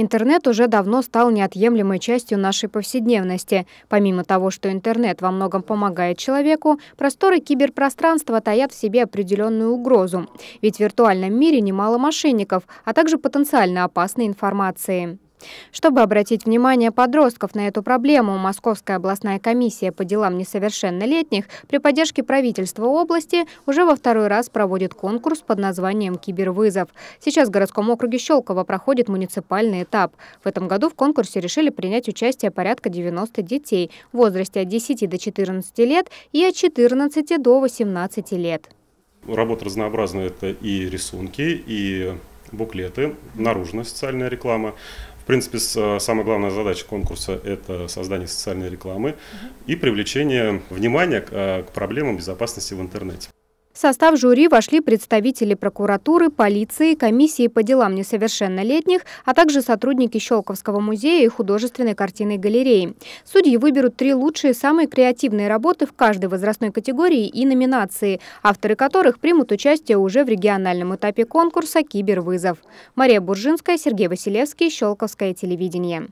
Интернет уже давно стал неотъемлемой частью нашей повседневности. Помимо того, что интернет во многом помогает человеку, просторы киберпространства таят в себе определенную угрозу. Ведь в виртуальном мире немало мошенников, а также потенциально опасной информации. Чтобы обратить внимание подростков на эту проблему, Московская областная комиссия по делам несовершеннолетних при поддержке правительства области уже во второй раз проводит конкурс под названием «Кибервызов». Сейчас в городском округе Щелково проходит муниципальный этап. В этом году в конкурсе решили принять участие порядка 90 детей в возрасте от 10 до 14 лет и от 14 до 18 лет. Работа разнообразная, это и рисунки, и буклеты, наружная социальная реклама, принципе, э, самая главная задача конкурса – это создание социальной рекламы и привлечение внимания э, к проблемам безопасности в интернете. В состав жюри вошли представители прокуратуры, полиции, комиссии по делам несовершеннолетних, а также сотрудники Щелковского музея и художественной картинной галереи. Судьи выберут три лучшие, самые креативные работы в каждой возрастной категории и номинации, авторы которых примут участие уже в региональном этапе конкурса «Кибервызов». Мария Буржинская, Сергей Василевский, Щелковское телевидение.